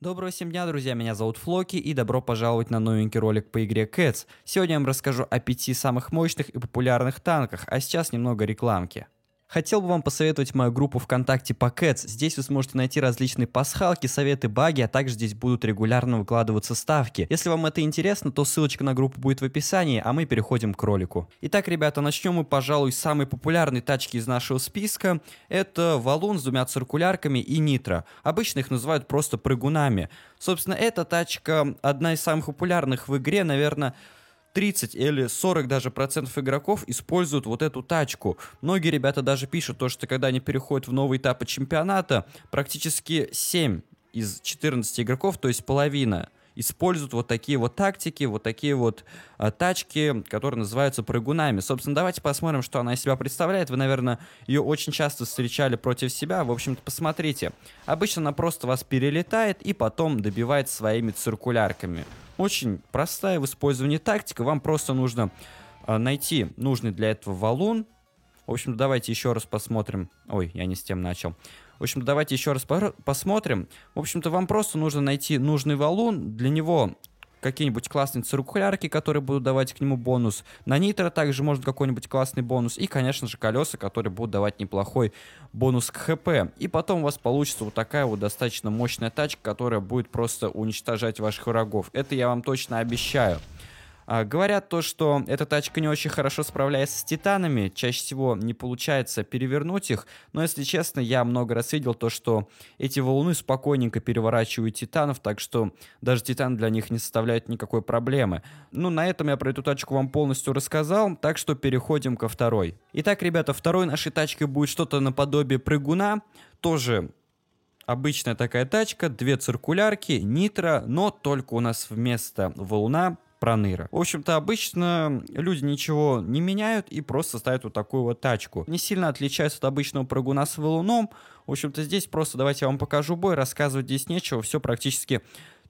Доброго всем дня, друзья, меня зовут Флоки и добро пожаловать на новенький ролик по игре Cats. Сегодня я вам расскажу о пяти самых мощных и популярных танках, а сейчас немного рекламки. Хотел бы вам посоветовать мою группу ВКонтакте Pockets. Здесь вы сможете найти различные пасхалки, советы, баги, а также здесь будут регулярно выкладываться ставки. Если вам это интересно, то ссылочка на группу будет в описании, а мы переходим к ролику. Итак, ребята, начнем мы, пожалуй, с самой популярной тачки из нашего списка. Это валун с двумя циркулярками и нитро. Обычно их называют просто прыгунами. Собственно, эта тачка одна из самых популярных в игре, наверное, 30 или 40 даже процентов игроков используют вот эту тачку. Многие ребята даже пишут то, что когда они переходят в новые этапы чемпионата, практически 7 из 14 игроков, то есть половина, используют вот такие вот тактики, вот такие вот а, тачки, которые называются прыгунами. Собственно, давайте посмотрим, что она из себя представляет. Вы, наверное, ее очень часто встречали против себя. В общем-то, посмотрите. Обычно она просто вас перелетает и потом добивает своими циркулярками. Очень простая в использовании тактика. Вам просто нужно а, найти нужный для этого валун. В общем, давайте еще раз посмотрим. Ой, я не с тем начал. В общем, давайте еще раз посмотрим. В общем-то, вам просто нужно найти нужный валун. Для него какие-нибудь классные циркулярки, которые будут давать к нему бонус. На нитро также может какой-нибудь классный бонус. И, конечно же, колеса, которые будут давать неплохой бонус к хп. И потом у вас получится вот такая вот достаточно мощная тачка, которая будет просто уничтожать ваших врагов. Это я вам точно обещаю. А, говорят то, что эта тачка не очень хорошо справляется с титанами, чаще всего не получается перевернуть их, но если честно, я много раз видел то, что эти валуны спокойненько переворачивают титанов, так что даже титан для них не составляет никакой проблемы. Ну, на этом я про эту тачку вам полностью рассказал, так что переходим ко второй. Итак, ребята, второй нашей тачкой будет что-то наподобие прыгуна, тоже обычная такая тачка, две циркулярки, нитро, но только у нас вместо волна проныра. В общем-то, обычно люди ничего не меняют и просто ставят вот такую вот тачку. Не сильно отличается от обычного прыгуна с валуном. В общем-то, здесь просто давайте я вам покажу бой, рассказывать здесь нечего, все практически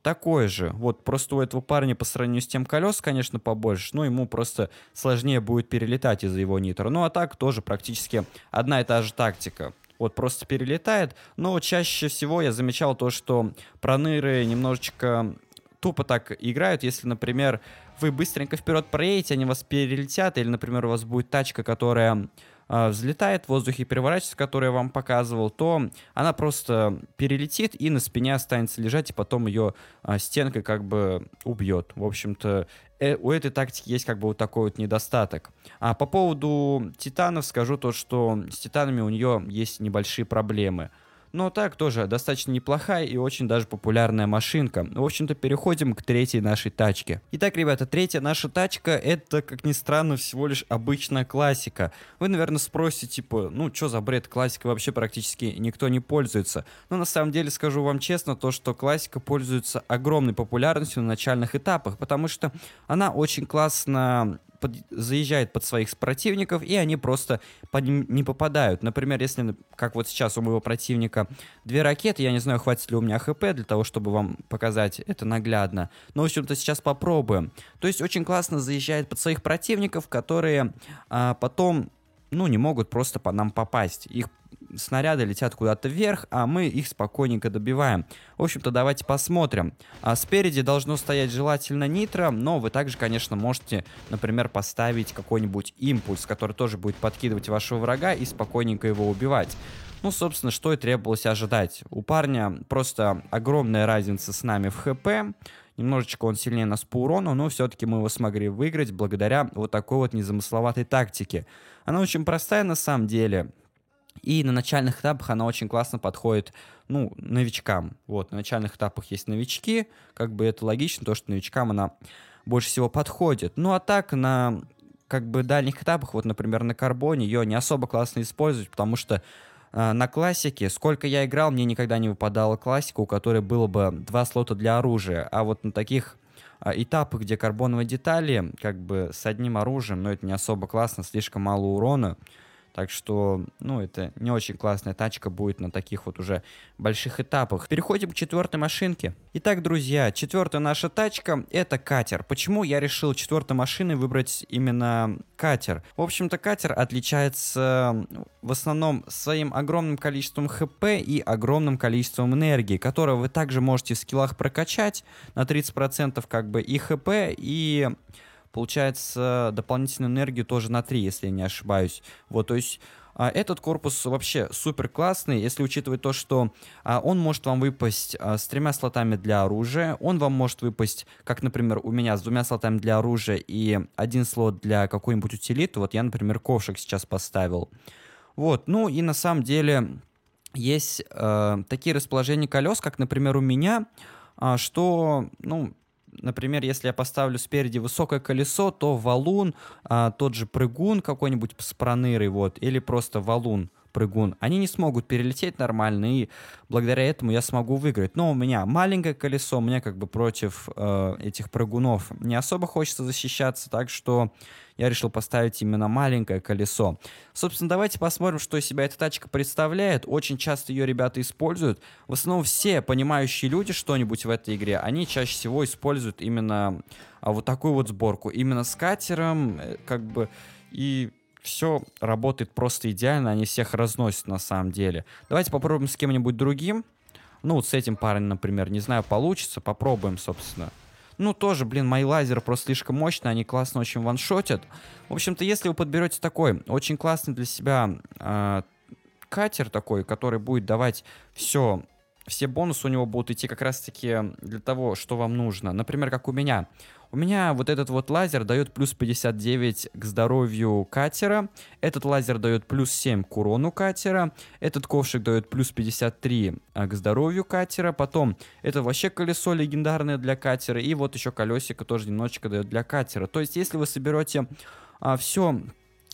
такое же. Вот просто у этого парня по сравнению с тем колес, конечно, побольше, но ему просто сложнее будет перелетать из-за его нитро. Ну а так тоже практически одна и та же тактика. Вот просто перелетает, но чаще всего я замечал то, что проныры немножечко тупо так играют, если, например, вы быстренько вперед проедете, они вас перелетят, или, например, у вас будет тачка, которая э, взлетает в воздухе и переворачивается, которую я вам показывал, то она просто перелетит и на спине останется лежать, и потом ее э, а, стенка как бы убьет. В общем-то, э, у этой тактики есть как бы вот такой вот недостаток. А по поводу титанов скажу то, что с титанами у нее есть небольшие проблемы — но так тоже достаточно неплохая и очень даже популярная машинка. В общем-то, переходим к третьей нашей тачке. Итак, ребята, третья наша тачка это, как ни странно, всего лишь обычная классика. Вы, наверное, спросите, типа, ну что за бред, классика вообще практически никто не пользуется. Но на самом деле, скажу вам честно, то, что классика пользуется огромной популярностью на начальных этапах, потому что она очень классно под, заезжает под своих противников, и они просто под ним не попадают. Например, если, как вот сейчас у моего противника, две ракеты, я не знаю, хватит ли у меня хп для того, чтобы вам показать это наглядно. Но, в общем-то, сейчас попробуем. То есть очень классно заезжает под своих противников, которые а, потом ну, не могут просто по нам попасть. Их снаряды летят куда-то вверх, а мы их спокойненько добиваем. В общем-то, давайте посмотрим. А спереди должно стоять желательно нитро, но вы также, конечно, можете, например, поставить какой-нибудь импульс, который тоже будет подкидывать вашего врага и спокойненько его убивать. Ну, собственно, что и требовалось ожидать. У парня просто огромная разница с нами в ХП. Немножечко он сильнее нас по урону, но все-таки мы его смогли выиграть благодаря вот такой вот незамысловатой тактике. Она очень простая на самом деле. И на начальных этапах она очень классно подходит, ну, новичкам. Вот, на начальных этапах есть новички, как бы это логично, то, что новичкам она больше всего подходит. Ну, а так, на как бы дальних этапах, вот, например, на карбоне ее не особо классно использовать, потому что э, на классике, сколько я играл, мне никогда не выпадала классика, у которой было бы два слота для оружия, а вот на таких э, этапах, где карбоновые детали, как бы с одним оружием, но ну, это не особо классно, слишком мало урона, так что, ну, это не очень классная тачка будет на таких вот уже больших этапах. Переходим к четвертой машинке. Итак, друзья, четвертая наша тачка — это катер. Почему я решил четвертой машиной выбрать именно катер? В общем-то, катер отличается ну, в основном своим огромным количеством хп и огромным количеством энергии, которое вы также можете в скиллах прокачать на 30% как бы и хп, и получается, дополнительную энергию тоже на 3, если я не ошибаюсь. Вот, то есть а этот корпус вообще супер классный, если учитывать то, что а, он может вам выпасть а, с тремя слотами для оружия, он вам может выпасть, как, например, у меня с двумя слотами для оружия и один слот для какой-нибудь утилиты. Вот я, например, ковшик сейчас поставил. Вот, ну и на самом деле есть э, такие расположения колес, как, например, у меня, э, что, ну, например, если я поставлю спереди высокое колесо, то валун, а, тот же прыгун какой-нибудь с пронырой, вот, или просто валун, прыгун, они не смогут перелететь нормально, и благодаря этому я смогу выиграть. Но у меня маленькое колесо, мне как бы против э, этих прыгунов не особо хочется защищаться, так что я решил поставить именно маленькое колесо. Собственно, давайте посмотрим, что из себя эта тачка представляет. Очень часто ее ребята используют. В основном все понимающие люди что-нибудь в этой игре, они чаще всего используют именно а, вот такую вот сборку. Именно с катером, э, как бы, и все работает просто идеально, они всех разносят на самом деле. Давайте попробуем с кем-нибудь другим. Ну, вот с этим парнем, например, не знаю, получится, попробуем, собственно. Ну, тоже, блин, мои лазеры просто слишком мощные, они классно очень ваншотят. В общем-то, если вы подберете такой очень классный для себя э, катер такой, который будет давать все все бонусы у него будут идти как раз-таки для того, что вам нужно. Например, как у меня. У меня вот этот вот лазер дает плюс 59 к здоровью катера, этот лазер дает плюс 7 к урону катера, этот ковшик дает плюс 53 а, к здоровью катера, потом это вообще колесо легендарное для катера, и вот еще колесико тоже немножечко дает для катера. То есть, если вы соберете а, все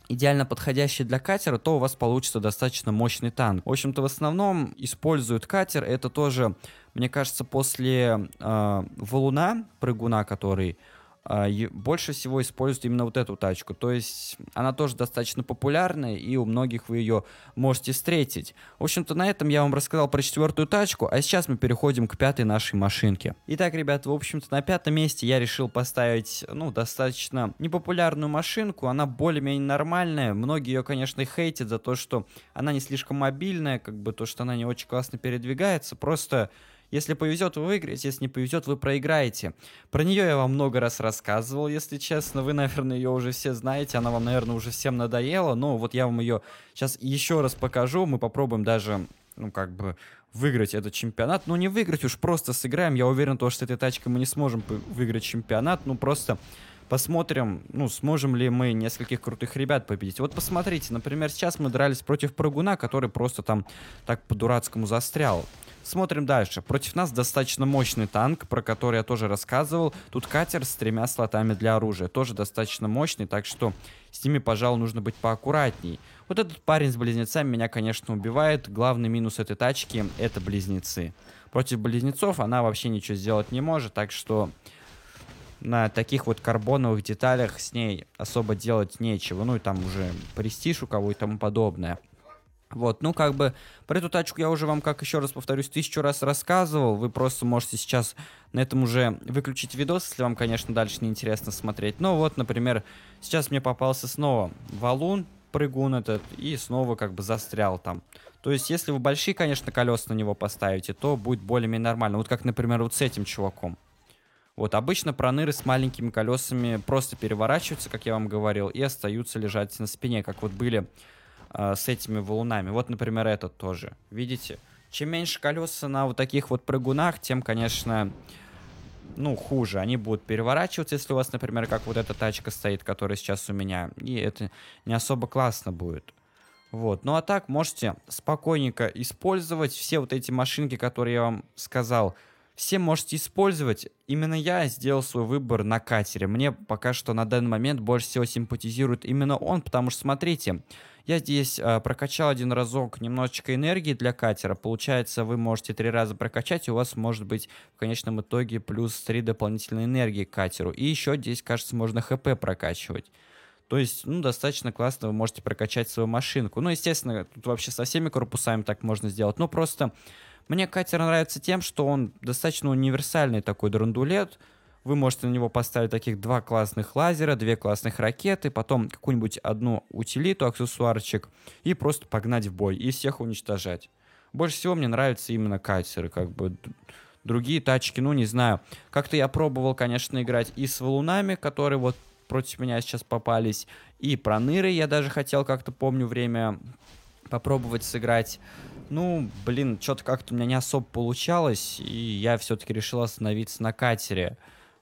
идеально подходящий для катера, то у вас получится достаточно мощный танк. В общем-то, в основном используют катер. Это тоже, мне кажется, после э, валуна, прыгуна, который а, больше всего используют именно вот эту тачку. То есть она тоже достаточно популярная, и у многих вы ее можете встретить. В общем-то, на этом я вам рассказал про четвертую тачку, а сейчас мы переходим к пятой нашей машинке. Итак, ребят, в общем-то, на пятом месте я решил поставить, ну, достаточно непопулярную машинку. Она более-менее нормальная. Многие ее, конечно, хейтят за то, что она не слишком мобильная, как бы то, что она не очень классно передвигается. Просто если повезет, вы выиграете, если не повезет, вы проиграете. Про нее я вам много раз рассказывал, если честно. Вы, наверное, ее уже все знаете, она вам, наверное, уже всем надоела. Но вот я вам ее сейчас еще раз покажу. Мы попробуем даже ну, как бы выиграть этот чемпионат. Ну, не выиграть уж, просто сыграем. Я уверен, то, что этой тачкой мы не сможем выиграть чемпионат. Ну, просто посмотрим, ну, сможем ли мы нескольких крутых ребят победить. Вот посмотрите, например, сейчас мы дрались против Прыгуна, который просто там так по-дурацкому застрял. Смотрим дальше. Против нас достаточно мощный танк, про который я тоже рассказывал. Тут катер с тремя слотами для оружия. Тоже достаточно мощный, так что с ними, пожалуй, нужно быть поаккуратней. Вот этот парень с близнецами меня, конечно, убивает. Главный минус этой тачки — это близнецы. Против близнецов она вообще ничего сделать не может, так что на таких вот карбоновых деталях с ней особо делать нечего. Ну и там уже престиж у кого и тому подобное. Вот, ну как бы про эту тачку я уже вам, как еще раз повторюсь, тысячу раз рассказывал. Вы просто можете сейчас на этом уже выключить видос, если вам, конечно, дальше не интересно смотреть. Но вот, например, сейчас мне попался снова валун, прыгун этот, и снова как бы застрял там. То есть, если вы большие, конечно, колеса на него поставите, то будет более-менее нормально. Вот как, например, вот с этим чуваком. Вот, обычно проныры с маленькими колесами просто переворачиваются, как я вам говорил, и остаются лежать на спине, как вот были а, с этими валунами. Вот, например, этот тоже. Видите? Чем меньше колеса на вот таких вот прыгунах, тем, конечно, ну, хуже. Они будут переворачиваться, если у вас, например, как вот эта тачка стоит, которая сейчас у меня. И это не особо классно будет. Вот. Ну а так можете спокойненько использовать все вот эти машинки, которые я вам сказал. Все можете использовать. Именно я сделал свой выбор на катере. Мне пока что на данный момент больше всего симпатизирует именно он, потому что, смотрите, я здесь э, прокачал один разок немножечко энергии для катера. Получается, вы можете три раза прокачать, и у вас может быть в конечном итоге плюс 3 дополнительной энергии к катеру. И еще здесь, кажется, можно хп прокачивать. То есть, ну, достаточно классно вы можете прокачать свою машинку. Ну, естественно, тут вообще со всеми корпусами так можно сделать. Но ну, просто мне катер нравится тем, что он достаточно универсальный такой драндулет. Вы можете на него поставить таких два классных лазера, две классных ракеты, потом какую-нибудь одну утилиту, аксессуарчик, и просто погнать в бой и всех уничтожать. Больше всего мне нравятся именно катеры, как бы другие тачки, ну не знаю. Как-то я пробовал, конечно, играть и с валунами, которые вот против меня сейчас попались, и проныры я даже хотел как-то, помню, время попробовать сыграть. Ну, блин, что-то как-то у меня не особо получалось, и я все-таки решил остановиться на катере.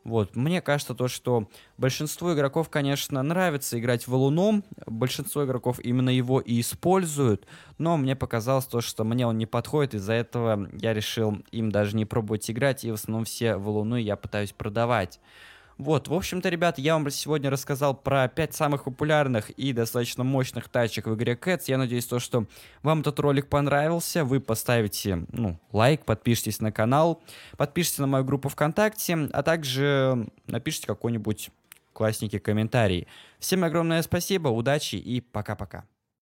Вот. Мне кажется то, что большинству игроков, конечно, нравится играть валуном, большинство игроков именно его и используют, но мне показалось то, что мне он не подходит, из-за этого я решил им даже не пробовать играть, и в основном все валуны я пытаюсь продавать. Вот, в общем-то, ребят, я вам сегодня рассказал про 5 самых популярных и достаточно мощных тачек в игре Cats. Я надеюсь, то, что вам этот ролик понравился. Вы поставите, ну, лайк, подпишитесь на канал, подпишитесь на мою группу ВКонтакте, а также напишите какой-нибудь классненький комментарий. Всем огромное спасибо, удачи и пока-пока.